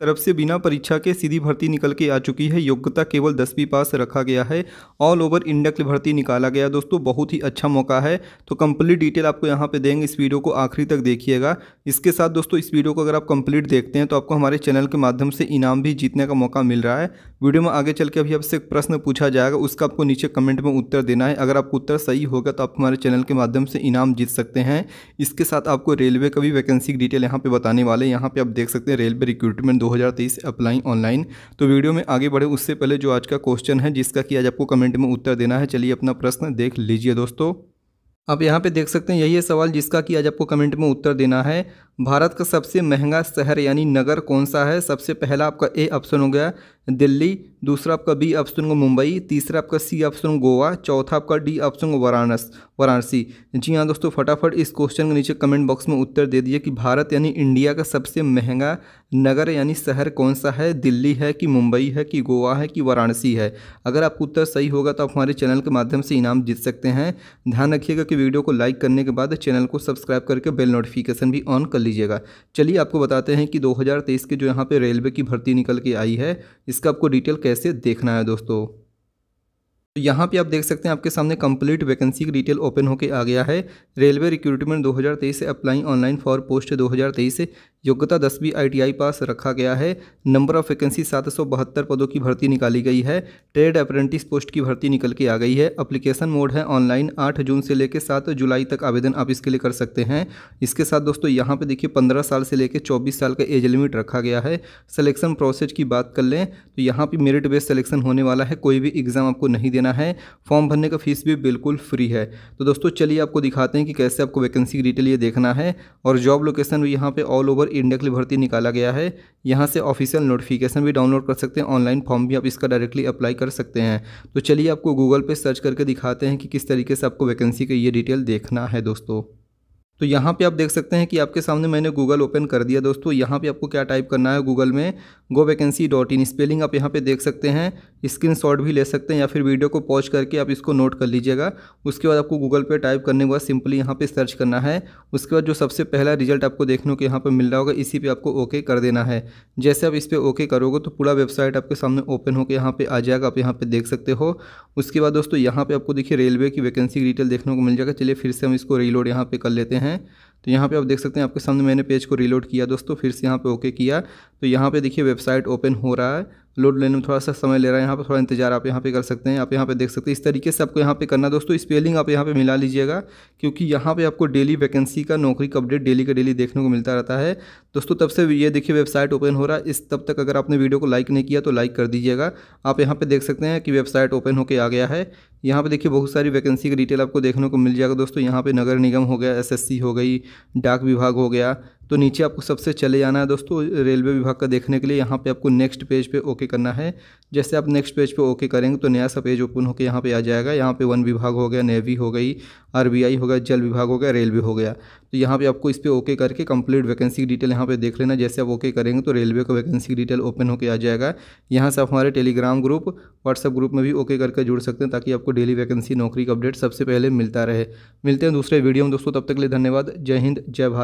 तरफ से बिना परीक्षा के सीधी भर्ती निकल के आ चुकी है योग्यता केवल दसवीं पास रखा गया है ऑल ओवर इंडक्ट भर्ती निकाला गया दोस्तों बहुत ही अच्छा मौका है तो कंप्लीट डिटेल आपको यहाँ पे देंगे इस वीडियो को आखिरी तक देखिएगा इसके साथ दोस्तों इस वीडियो को अगर आप कंप्लीट देखते हैं तो आपको हमारे चैनल के माध्यम से इनाम भी जीतने का मौका मिल रहा है वीडियो में आगे चल के अभी आपसे एक प्रश्न पूछा जाएगा उसका आपको नीचे कमेंट में उत्तर देना है अगर आपको उत्तर सही होगा तो आप हमारे चैनल के माध्यम से इनाम जीत सकते हैं इसके साथ आपको रेलवे का भी वैकेंसी डिटेल यहाँ पर बताने वाले यहाँ पर आप देख सकते हैं रेलवे रिक्रूटमेंट 2023 अप्लाई ऑनलाइन तो वीडियो में आगे बढ़े उससे पहले जो आज का क्वेश्चन है जिसका कि आज आपको कमेंट में उत्तर देना है चलिए अपना प्रश्न देख लीजिए दोस्तों आप यहाँ पे देख सकते हैं यही है सवाल जिसका कि आज आपको कमेंट में उत्तर देना है भारत का सबसे महंगा शहर यानी नगर कौन सा है सबसे पहला आपका ए ऑप्शन हो गया दिल्ली दूसरा आपका बी ऑप्शन को मुंबई तीसरा आपका सी ऑप्शन गोवा चौथा आपका डी ऑप्शन को वाराणस वाराणसी जी हाँ दोस्तों फटाफट इस क्वेश्चन के नीचे कमेंट बॉक्स में उत्तर दे दिए कि भारत यानी इंडिया का सबसे महंगा नगर यानी शहर कौन सा है दिल्ली है कि मुंबई है कि गोवा है कि वाराणसी है अगर आपका उत्तर सही होगा तो आप हमारे चैनल के माध्यम से इनाम जीत सकते हैं ध्यान रखिएगा कि वीडियो को लाइक करने के बाद चैनल को सब्सक्राइब करके बेल नोटिफिकेशन भी ऑन कर लीजिएगा चलिए आपको बताते हैं कि दो के जो यहाँ पे रेलवे की भर्ती निकल के आई है इसका आपको डिटेल कैसे देखना है दोस्तों तो यहाँ पे आप देख सकते हैं आपके सामने कंप्लीट वैकेंसी की डिटेल ओपन होकर आ गया है रेलवे रिक्रूटमेंट 2023 से अप्लाई ऑनलाइन फॉर पोस्ट 2023 योग्यता दसवीं आईटीआई पास रखा गया है नंबर ऑफ वैकेंसी सात पदों की भर्ती निकाली गई है ट्रेड अप्रेंटिस पोस्ट की भर्ती निकल के आ गई है अप्लीकेशन मोड है ऑनलाइन आठ जून से लेकर सात जुलाई तक आवेदन आप इसके लिए कर सकते हैं इसके साथ दोस्तों यहाँ पर देखिए पंद्रह साल से लेकर चौबीस साल का एज लिमिट रखा गया है सलेक्शन प्रोसेस की बात कर लें तो यहाँ पर मेरिट बेस्ड सलेक्शन होने वाला है कोई भी एग्जाम आपको नहीं देना देना है फॉर्म भरने का फीस भी बिल्कुल फ्री है तो दोस्तों चलिए आपको दिखाते हैं कि कैसे आपको वैकेंसी की डिटेल ये देखना है और जॉब लोकेशन भी यहाँ पे ऑल ओवर इंडिया के लिए भर्ती निकाला गया है यहाँ से ऑफिशियल नोटिफिकेशन भी डाउनलोड कर सकते हैं ऑनलाइन फॉर्म भी आप इसका डायरेक्टली अप्लाई कर सकते हैं तो चलिए आपको गूगल पर सर्च करके दिखाते हैं कि किस तरीके से आपको वैकेंसी का ये डिटेल देखना है दोस्तों तो यहाँ पे आप देख सकते हैं कि आपके सामने मैंने गूगल ओपन कर दिया दोस्तों यहाँ पे आपको क्या टाइप करना है गूगल में go vacancy dot in spelling आप यहाँ पे देख सकते हैं स्क्रीन शॉट भी ले सकते हैं या फिर वीडियो को पॉज करके आप इसको नोट कर लीजिएगा उसके बाद आपको गूगल पे टाइप करने के बाद सिंपली यहाँ पर सर्च करना है उसके बाद जो सबसे पहला रिजल्ट आपको देखने को यहाँ पर मिल रहा होगा इसी पर आपको ओके कर देना है जैसे आप इस पर ओके करोगे तो पूरा वेबसाइट आपके सामने ओपन होकर यहाँ पर आ जाएगा आप यहाँ पर देख सकते हो उसके बाद दोस्तों यहाँ पर आपको देखिए रेलवे की वैकेंसी की डिटेल देखने को मिल जाएगा चलिए फिर से हम इसको रीलोड यहाँ पर कर लेते हैं हैं तो यहाँ पे आप देख सकते हैं आपके सामने मैंने पेज को रीलोड किया दोस्तों फिर से यहाँ पे ओके किया तो यहाँ पे देखिए वेबसाइट ओपन हो रहा है लोड लेने में थोड़ा सा समय ले रहा है यहाँ पर थोड़ा इंतजार आप यहाँ पे कर सकते हैं आप यहाँ पे देख सकते हैं इस तरीके से आपको यहाँ पे करना दोस्तों स्पेलिंग आप यहाँ पे मिला लीजिएगा क्योंकि यहाँ पे आपको डेली वैकेंसी का नौकरी का अपडेट डेली का डेली देखने को मिलता रहता है दोस्तों तब से ये देखिए वेबसाइट ओपन हो रहा है इस तब तक अगर आपने वीडियो को लाइक नहीं किया तो लाइक कर दीजिएगा आप यहाँ पर देख सकते हैं कि वेबसाइट ओपन होकर आ गया है यहाँ पर देखिए बहुत सारी वैकेंसी की डिटेल आपको देखने को मिल जाएगा दोस्तों यहाँ पर नगर निगम हो गया एस हो गई डाक विभाग हो गया तो नीचे आपको सबसे चले जाना है दोस्तों रेलवे विभाग का देखने के लिए यहाँ पे आपको नेक्स्ट पेज पे ओके करना है जैसे आप नेक्स्ट पेज पे ओके करेंगे तो नया सा पेज ओपन होकर यहाँ पे आ जाएगा यहाँ पे वन विभाग हो गया नेवी हो गई आरबीआई हो गया जल विभाग हो गया रेलवे हो गया तो यहाँ पर आपको इस पर ओके करके कंप्लीट वैकेंसी की डिटेल यहाँ पर देख लेना जैसे आप ओके करेंगे तो रेलवे का वैकेंसी की डिटेल ओपन होकर आ जाएगा यहाँ से आप हमारे टेलीग्राम ग्रुप व्हाट्सअप ग्रुप में भी ओके करके जुड़ सकते हैं ताकि आपको डेली वैकेंसी नौकरी का अपडेट सबसे पहले मिलता रहे मिलते हैं दूसरे वीडियो में दोस्तों तब तक के लिए धन्यवाद जय हिंद जय भारत